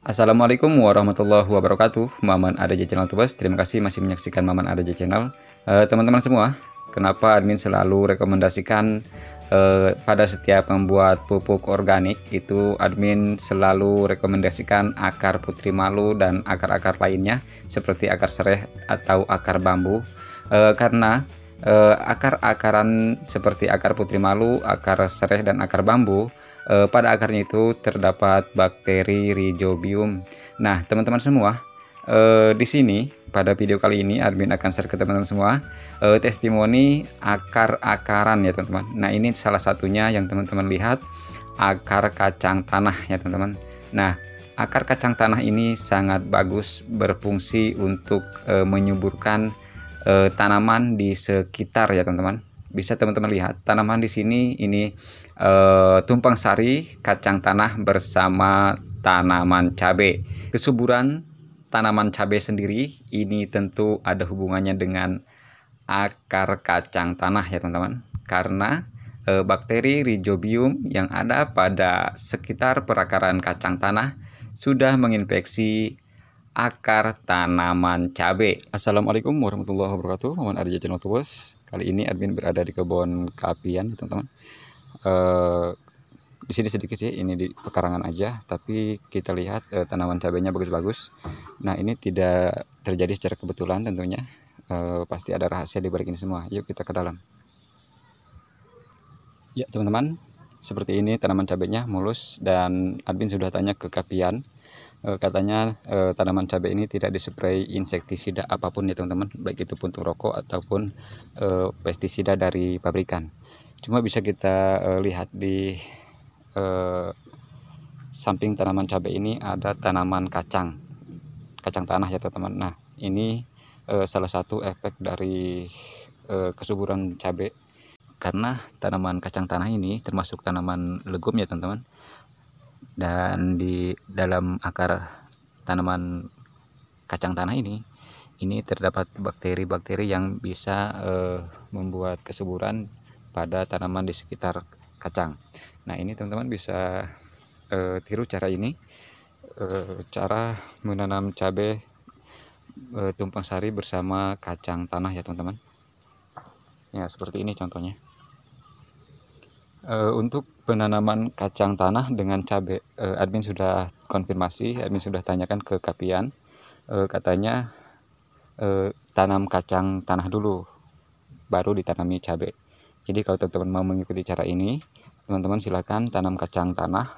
Assalamualaikum warahmatullahi wabarakatuh Maman Adaja Channel Tubas Terima kasih masih menyaksikan Maman Adaja Channel eh, Teman-teman uh, semua Kenapa admin selalu rekomendasikan uh, Pada setiap membuat pupuk organik Itu admin selalu rekomendasikan Akar putri malu dan akar-akar lainnya Seperti akar sereh atau akar bambu uh, Karena uh, akar-akaran seperti akar putri malu Akar sereh dan akar bambu Eh, pada akarnya itu terdapat bakteri Rhizobium. Nah, teman-teman semua, eh, di sini pada video kali ini admin akan share ke teman-teman semua eh, testimoni akar-akaran ya, teman-teman. Nah, ini salah satunya yang teman-teman lihat akar kacang tanah ya, teman-teman. Nah, akar kacang tanah ini sangat bagus berfungsi untuk menyuburkan tanaman di sekitar ya, teman-teman bisa teman-teman lihat tanaman di sini ini e, tumpang sari kacang tanah bersama tanaman cabai kesuburan tanaman cabai sendiri ini tentu ada hubungannya dengan akar kacang tanah ya teman-teman karena e, bakteri rhizobium yang ada pada sekitar perakaran kacang tanah sudah menginfeksi akar tanaman cabai. Assalamualaikum warahmatullahi wabarakatuh. Mohon arja jenotubus. Kali ini admin berada di kebun keapian, teman-teman. Eh, di sini sedikit sih, ini di pekarangan aja, tapi kita lihat e, tanaman cabenya bagus-bagus. Nah, ini tidak terjadi secara kebetulan tentunya. E, pasti ada rahasia diberikan ini semua. Yuk kita ke dalam. Ya, teman-teman, seperti ini tanaman cabenya mulus dan admin sudah tanya ke kapian Eh, katanya eh, tanaman cabai ini tidak disuplai insektisida apapun ya teman-teman baik itu untuk rokok ataupun e, pestisida dari pabrikan cuma bisa kita e, lihat di e, samping tanaman cabai ini ada tanaman kacang kacang tanah ya teman-teman nah ini e, salah satu efek dari e, kesuburan cabai karena tanaman kacang tanah ini termasuk tanaman legum ya teman-teman dan di dalam akar tanaman kacang tanah ini ini terdapat bakteri-bakteri yang bisa eh, membuat kesuburan pada tanaman di sekitar kacang nah ini teman-teman bisa eh, tiru cara ini eh, cara menanam cabai eh, tumpang sari bersama kacang tanah ya teman-teman ya seperti ini contohnya uh, untuk penanaman kacang tanah dengan cabai uh, eh, admin sudah konfirmasi admin sudah tanyakan ke Kapian uh, katanya uh, tanam kacang tanah dulu baru ditanami cabai jadi kalau teman-teman mau mengikuti cara ini teman-teman silahkan tanam kacang tanah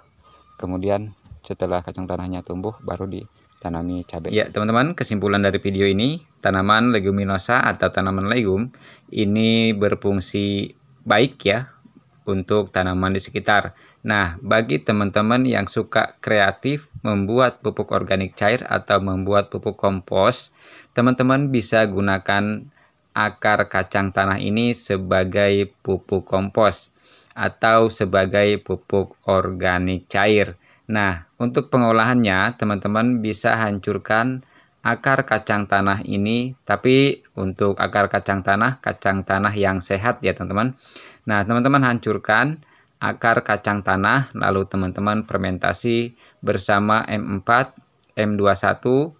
kemudian setelah kacang tanahnya tumbuh baru ditanami cabai ya teman-teman kesimpulan dari video ini tanaman leguminosa atau tanaman legum ini berfungsi baik ya untuk tanaman di sekitar. Nah, bagi teman-teman yang suka kreatif membuat pupuk organik cair atau membuat pupuk kompos, teman-teman bisa gunakan akar kacang tanah ini sebagai pupuk kompos atau sebagai pupuk organik cair. Nah, untuk pengolahannya, teman-teman bisa hancurkan akar kacang tanah ini, tapi untuk akar kacang tanah, kacang tanah yang sehat ya, teman-teman Nah, teman-teman hancurkan akar kacang tanah, lalu teman-teman fermentasi bersama M4, M21,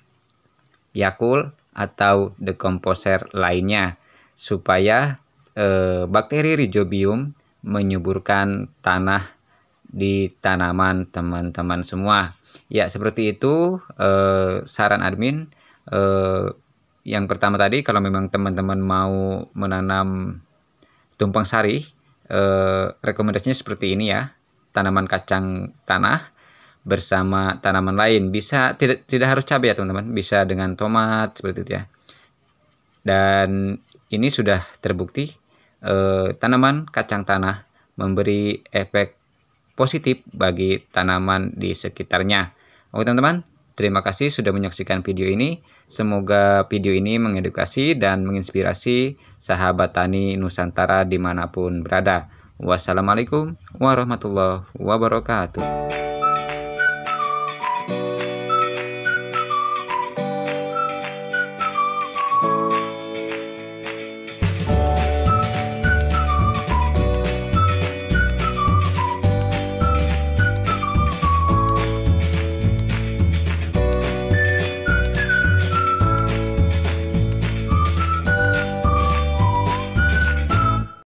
Yakul atau dekomposer lainnya supaya eh, bakteri rhizobium menyuburkan tanah di tanaman teman-teman semua. Ya, seperti itu eh, saran admin eh, yang pertama tadi kalau memang teman-teman mau menanam tumpang sari eh, rekomendasinya seperti ini ya tanaman kacang tanah bersama tanaman lain bisa tidak tidak harus cabai ya teman-teman bisa dengan tomat seperti itu ya dan ini sudah terbukti eh, tanaman kacang tanah memberi efek positif bagi tanaman di sekitarnya oke teman-teman Terima kasih sudah menyaksikan video ini. Semoga video ini mengedukasi dan menginspirasi sahabat tani Nusantara dimanapun berada. Wassalamualaikum warahmatullahi wabarakatuh.